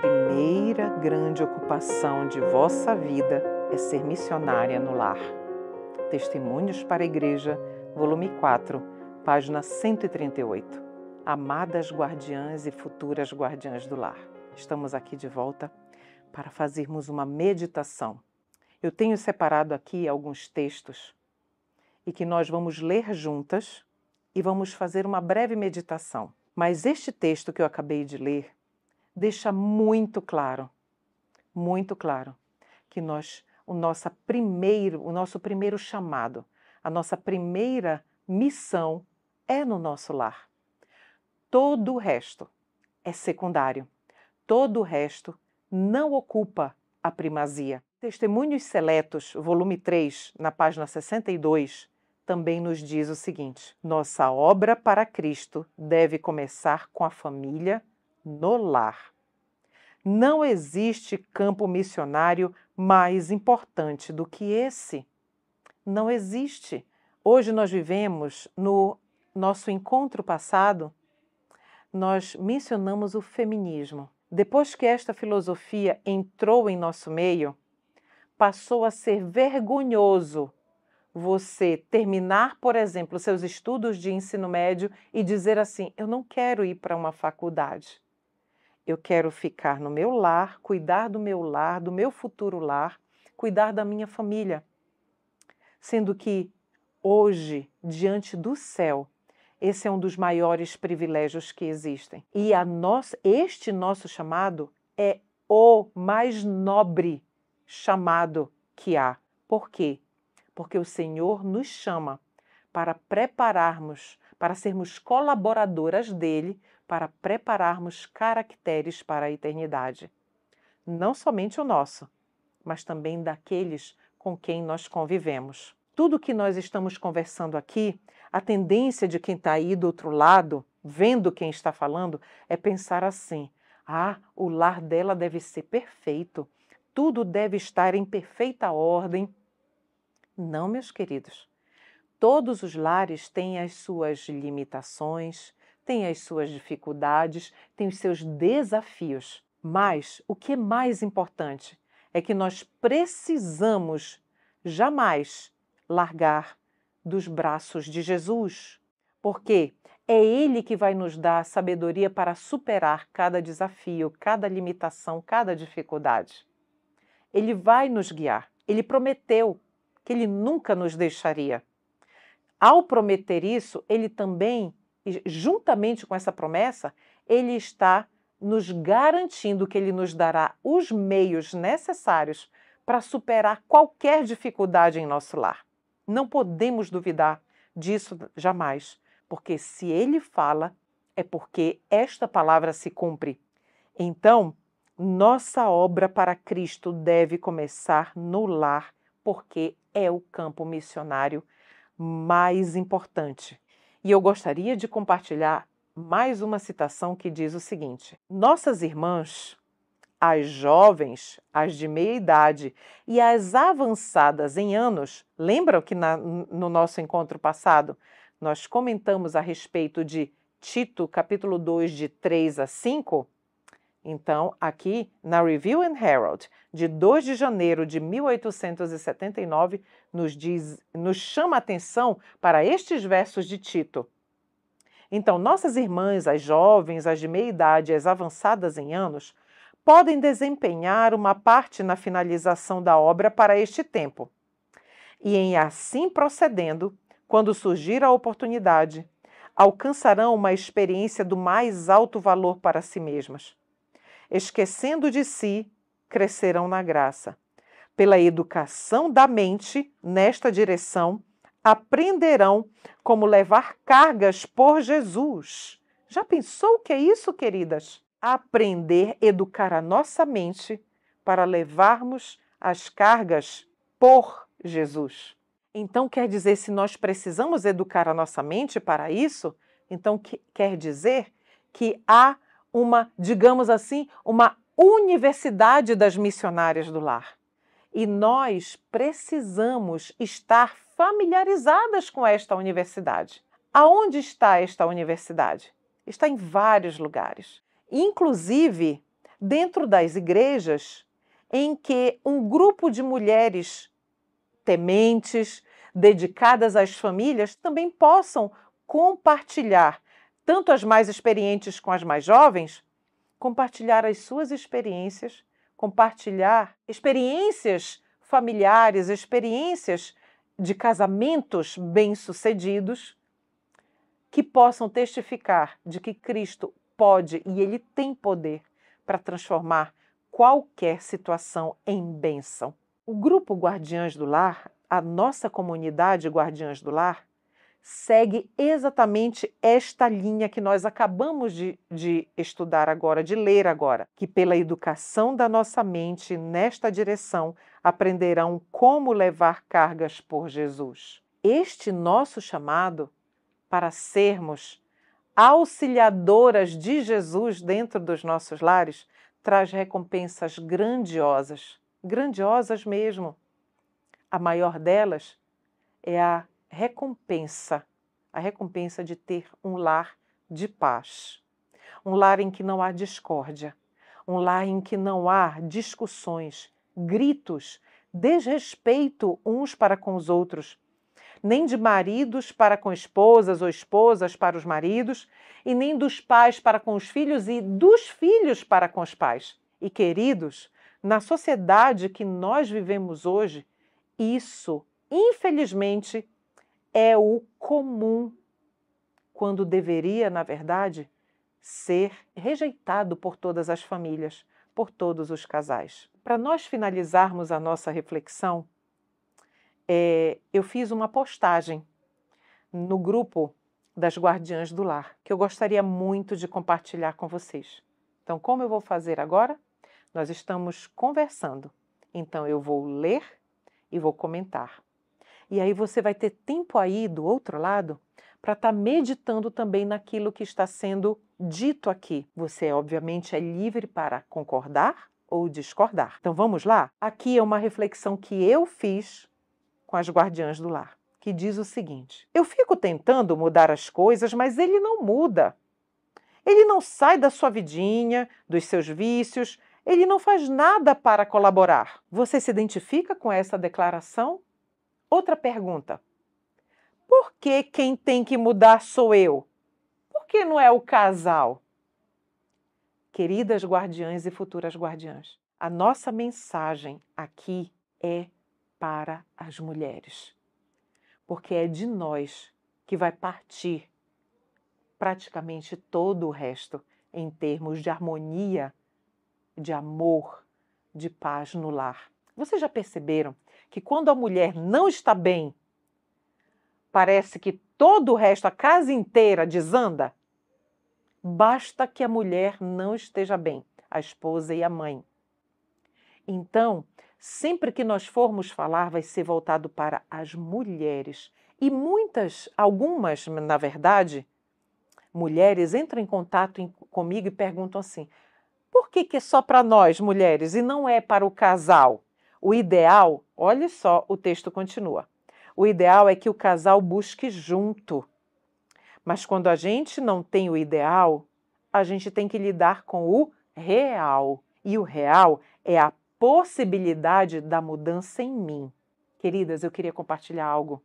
primeira grande ocupação de vossa vida é ser missionária no lar. Testemunhos para a Igreja, volume 4, página 138. Amadas guardiãs e futuras guardiãs do lar, estamos aqui de volta para fazermos uma meditação. Eu tenho separado aqui alguns textos e que nós vamos ler juntas e vamos fazer uma breve meditação. Mas este texto que eu acabei de ler deixa muito claro, muito claro, que nós, o, nosso primeiro, o nosso primeiro chamado, a nossa primeira missão é no nosso lar. Todo o resto é secundário. Todo o resto não ocupa a primazia. Testemunhos Seletos, volume 3, na página 62, também nos diz o seguinte: Nossa obra para Cristo deve começar com a família no lar. Não existe campo missionário mais importante do que esse. Não existe. Hoje nós vivemos no nosso encontro passado, nós mencionamos o feminismo. Depois que esta filosofia entrou em nosso meio, passou a ser vergonhoso você terminar, por exemplo, seus estudos de ensino médio e dizer assim: eu não quero ir para uma faculdade. Eu quero ficar no meu lar, cuidar do meu lar, do meu futuro lar, cuidar da minha família. Sendo que hoje, diante do céu, esse é um dos maiores privilégios que existem. E a nós, este nosso chamado é o mais nobre chamado que há. Por quê? Porque o Senhor nos chama para prepararmos, para sermos colaboradoras dele para prepararmos caracteres para a eternidade. Não somente o nosso, mas também daqueles com quem nós convivemos. Tudo que nós estamos conversando aqui, a tendência de quem está aí do outro lado, vendo quem está falando, é pensar assim: ah, o lar dela deve ser perfeito, tudo deve estar em perfeita ordem. Não, meus queridos. Todos os lares têm as suas limitações, tem as suas dificuldades, tem os seus desafios. Mas o que é mais importante é que nós precisamos jamais largar dos braços de Jesus, porque é Ele que vai nos dar sabedoria para superar cada desafio, cada limitação, cada dificuldade. Ele vai nos guiar. Ele prometeu que Ele nunca nos deixaria. Ao prometer isso, Ele também e juntamente com essa promessa, ele está nos garantindo que ele nos dará os meios necessários para superar qualquer dificuldade em nosso lar. Não podemos duvidar disso jamais, porque se ele fala, é porque esta palavra se cumpre. Então, nossa obra para Cristo deve começar no lar, porque é o campo missionário mais importante. E eu gostaria de compartilhar mais uma citação que diz o seguinte: Nossas irmãs, as jovens, as de meia idade e as avançadas em anos, lembram que na, no nosso encontro passado nós comentamos a respeito de Tito, capítulo 2, de 3 a 5? Então, aqui na Review and Herald, de 2 de janeiro de 1879, nos, diz, nos chama a atenção para estes versos de Tito. Então, nossas irmãs, as jovens, as de meia idade, as avançadas em anos, podem desempenhar uma parte na finalização da obra para este tempo. E em assim procedendo, quando surgir a oportunidade, alcançarão uma experiência do mais alto valor para si mesmas esquecendo de si, crescerão na graça. Pela educação da mente nesta direção, aprenderão como levar cargas por Jesus. Já pensou o que é isso, queridas? Aprender, educar a nossa mente para levarmos as cargas por Jesus. Então quer dizer, se nós precisamos educar a nossa mente para isso, então que, quer dizer que há uma, digamos assim, uma universidade das missionárias do lar. E nós precisamos estar familiarizadas com esta universidade. Aonde está esta universidade? Está em vários lugares, inclusive dentro das igrejas em que um grupo de mulheres tementes, dedicadas às famílias, também possam compartilhar tanto as mais experientes com as mais jovens, compartilhar as suas experiências, compartilhar experiências familiares, experiências de casamentos bem-sucedidos, que possam testificar de que Cristo pode e Ele tem poder para transformar qualquer situação em bênção. O grupo Guardiãs do Lar, a nossa comunidade Guardiãs do Lar, segue exatamente esta linha que nós acabamos de, de, estudar agora, de ler agora, que pela educação da nossa mente nesta direção aprenderão como levar cargas por Jesus. Este nosso chamado para sermos auxiliadoras de Jesus dentro dos nossos lares traz recompensas grandiosas, grandiosas mesmo. A maior delas é a recompensa, a recompensa de ter um lar de paz, um lar em que não há discórdia, um lar em que não há discussões, gritos, desrespeito uns para com os outros, nem de maridos para com esposas ou esposas para os maridos, e nem dos pais para com os filhos e dos filhos para com os pais. E queridos, na sociedade que nós vivemos hoje, isso, infelizmente, é o comum, quando deveria, na verdade, ser rejeitado por todas as famílias, por todos os casais. Para nós finalizarmos a nossa reflexão, é, eu fiz uma postagem no grupo das Guardiãs do Lar, que eu gostaria muito de compartilhar com vocês. Então, como eu vou fazer agora? Nós estamos conversando. Então, eu vou ler e vou comentar. E aí você vai ter tempo aí do outro lado para estar tá meditando também naquilo que está sendo dito aqui. Você, obviamente, é livre para concordar ou discordar. Então vamos lá? Aqui é uma reflexão que eu fiz com as guardiãs do lar, que diz o seguinte: Eu fico tentando mudar as coisas, mas ele não muda. Ele não sai da sua vidinha, dos seus vícios, ele não faz nada para colaborar. Você se identifica com essa declaração? Outra pergunta: por que quem tem que mudar sou eu? Por que não é o casal? Queridas guardiãs e futuras guardiãs, a nossa mensagem aqui é para as mulheres, porque é de nós que vai partir praticamente todo o resto em termos de harmonia, de amor, de paz no lar. Vocês já perceberam que quando a mulher não está bem, parece que todo o resto, a casa inteira desanda? Basta que a mulher não esteja bem, a esposa e a mãe. Então, sempre que nós formos falar, vai ser voltado para as mulheres. E muitas, algumas, na verdade, mulheres entram em contato em, comigo e perguntam assim: por que, que é só para nós mulheres e não é para o casal? O ideal, olha só, o texto continua. O ideal é que o casal busque junto. Mas quando a gente não tem o ideal, a gente tem que lidar com o real. E o real é a possibilidade da mudança em mim. Queridas, eu queria compartilhar algo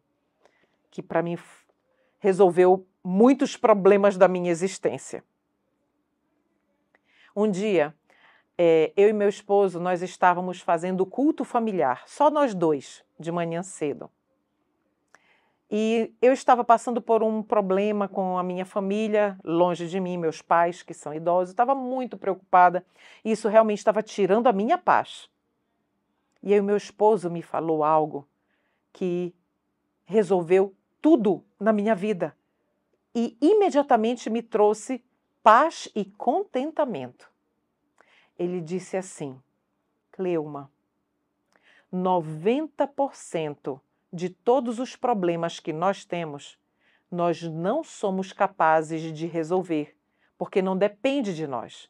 que para mim resolveu muitos problemas da minha existência. Um dia, é, eu e meu esposo, nós estávamos fazendo culto familiar, só nós dois, de manhã cedo. E eu estava passando por um problema com a minha família, longe de mim, meus pais, que são idosos, estava muito preocupada. Isso realmente estava tirando a minha paz. E aí o meu esposo me falou algo que resolveu tudo na minha vida e imediatamente me trouxe paz e contentamento ele disse assim: Cleuma, 90% de todos os problemas que nós temos, nós não somos capazes de resolver, porque não depende de nós.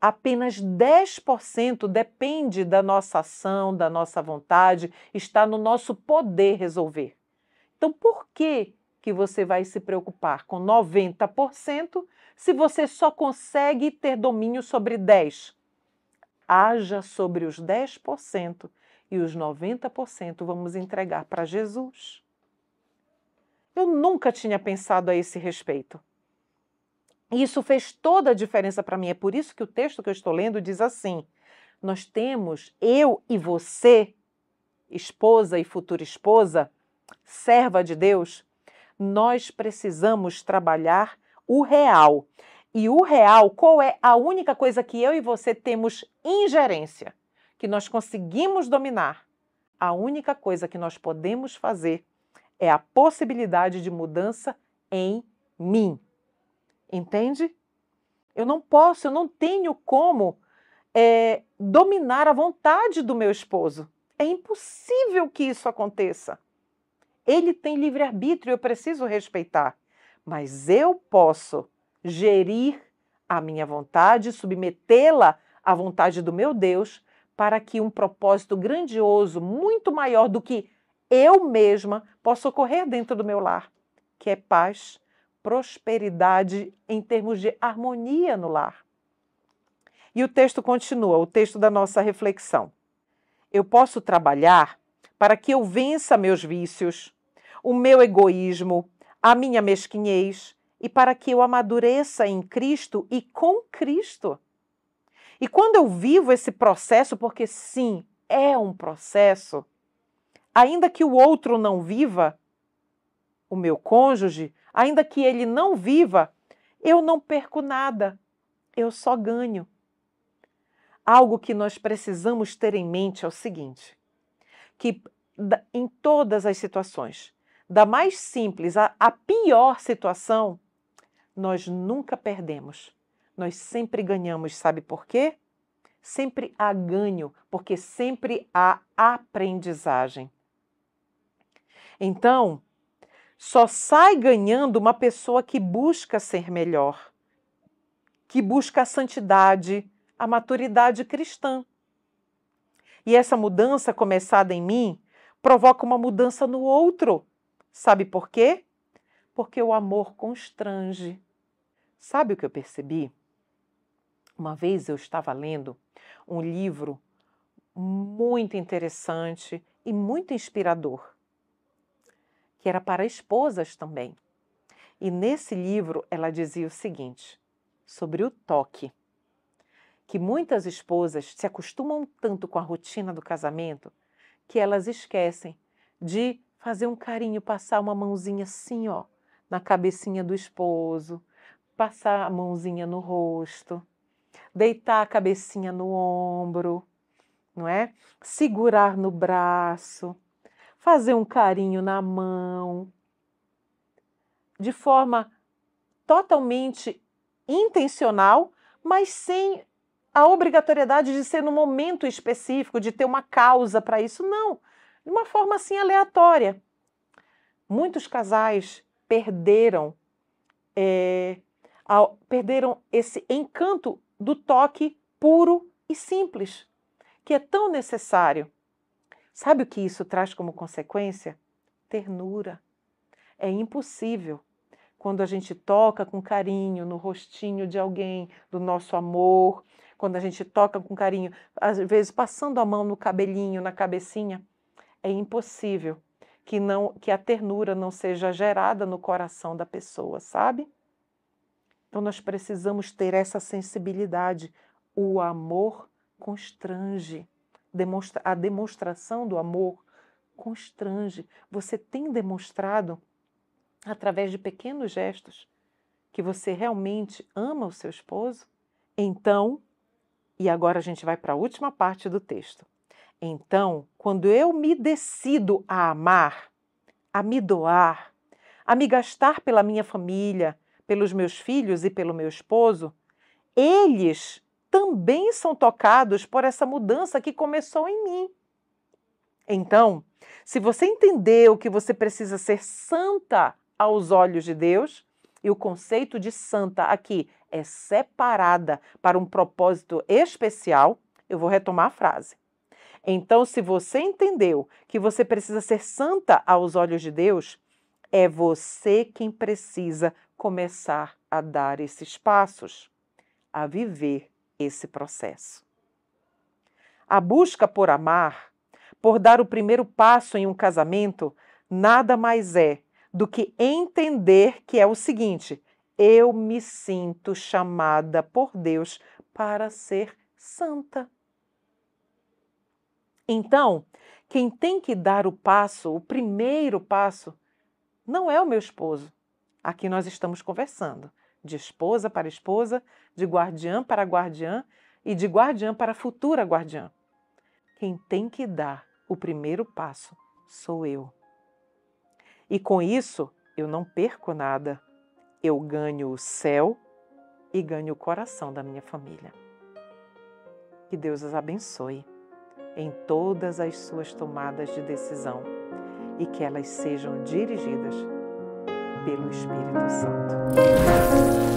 Apenas 10% depende da nossa ação, da nossa vontade, está no nosso poder resolver. Então, por que que você vai se preocupar com 90% se você só consegue ter domínio sobre 10? Haja sobre os 10% e os 90% vamos entregar para Jesus. Eu nunca tinha pensado a esse respeito. E isso fez toda a diferença para mim. É por isso que o texto que eu estou lendo diz assim: Nós temos, eu e você, esposa e futura esposa, serva de Deus, nós precisamos trabalhar o real. E o real, qual é a única coisa que eu e você temos ingerência, que nós conseguimos dominar? A única coisa que nós podemos fazer é a possibilidade de mudança em mim. Entende? Eu não posso, eu não tenho como é, dominar a vontade do meu esposo. É impossível que isso aconteça. Ele tem livre-arbítrio, eu preciso respeitar mas eu posso gerir a minha vontade, submetê-la à vontade do meu Deus, para que um propósito grandioso, muito maior do que eu mesma, possa ocorrer dentro do meu lar, que é paz, prosperidade em termos de harmonia no lar. E o texto continua, o texto da nossa reflexão. Eu posso trabalhar para que eu vença meus vícios, o meu egoísmo, a minha mesquinhez e para que eu amadureça em Cristo e com Cristo. E quando eu vivo esse processo, porque sim, é um processo, ainda que o outro não viva, o meu cônjuge, ainda que ele não viva, eu não perco nada, eu só ganho. Algo que nós precisamos ter em mente é o seguinte: que em todas as situações, da mais simples à, à pior situação, nós nunca perdemos. Nós sempre ganhamos, sabe por quê? Sempre há ganho, porque sempre há aprendizagem. Então, só sai ganhando uma pessoa que busca ser melhor, que busca a santidade, a maturidade cristã. E essa mudança começada em mim provoca uma mudança no outro. Sabe por quê? Porque o amor constrange. Sabe o que eu percebi? Uma vez eu estava lendo um livro muito interessante e muito inspirador, que era para esposas também. E nesse livro ela dizia o seguinte sobre o toque, que muitas esposas se acostumam tanto com a rotina do casamento que elas esquecem de fazer um carinho, passar uma mãozinha assim, ó, na cabecinha do esposo, passar a mãozinha no rosto, deitar a cabecinha no ombro, não é? Segurar no braço, fazer um carinho na mão, de forma totalmente intencional, mas sem a obrigatoriedade de ser no momento específico, de ter uma causa para isso, não de uma forma assim aleatória. Muitos casais perderam é, ao, perderam esse encanto do toque puro e simples, que é tão necessário. Sabe o que isso traz como consequência? Ternura. É impossível quando a gente toca com carinho no rostinho de alguém, do nosso amor, quando a gente toca com carinho, às vezes passando a mão no cabelinho, na cabecinha, é impossível que não que a ternura não seja gerada no coração da pessoa, sabe? Então nós precisamos ter essa sensibilidade. O amor constrange. Demonstra, a demonstração do amor constrange. Você tem demonstrado através de pequenos gestos que você realmente ama o seu esposo? Então, e agora a gente vai para a última parte do texto. Então, quando eu me decido a amar, a me doar, a me gastar pela minha família, pelos meus filhos e pelo meu esposo, eles também são tocados por essa mudança que começou em mim. Então, se você entendeu que você precisa ser santa aos olhos de Deus, e o conceito de santa aqui é separada para um propósito especial, eu vou retomar a frase. Então, se você entendeu que você precisa ser santa aos olhos de Deus, é você quem precisa começar a dar esses passos, a viver esse processo. A busca por amar, por dar o primeiro passo em um casamento, nada mais é do que entender que é o seguinte: eu me sinto chamada por Deus para ser santa. Então, quem tem que dar o passo, o primeiro passo, não é o meu esposo. Aqui nós estamos conversando de esposa para esposa, de guardiã para guardiã e de guardiã para futura guardiã. Quem tem que dar o primeiro passo sou eu. E com isso, eu não perco nada. Eu ganho o céu e ganho o coração da minha família. Que Deus os abençoe em todas as suas tomadas de decisão e que elas sejam dirigidas pelo Espírito Santo.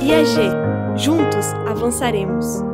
IAG, juntos avançaremos.